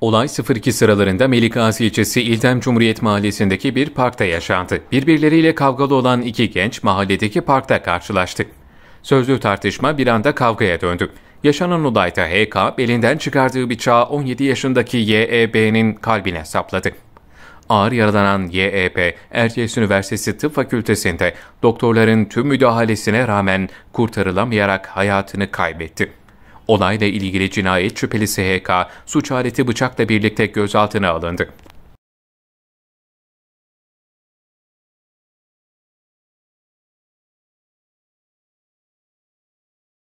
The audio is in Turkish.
Olay 02 sıralarında Melikgazi ilçesi İldem Cumhuriyet Mahallesi'ndeki bir parkta yaşandı. Birbirleriyle kavgalı olan iki genç mahalledeki parkta karşılaştı. Sözlü tartışma bir anda kavgaya döndü. Yaşanan olayda HK belinden çıkardığı bıçağı 17 yaşındaki YEB'nin kalbine sapladı. Ağır yaralanan YEP, Erciyes Üniversitesi Tıp Fakültesi'nde doktorların tüm müdahalesine rağmen kurtarılamayarak hayatını kaybetti. Olayla ilgili cinayet şüphelisi HK, suç aleti bıçakla birlikte gözaltına alındı.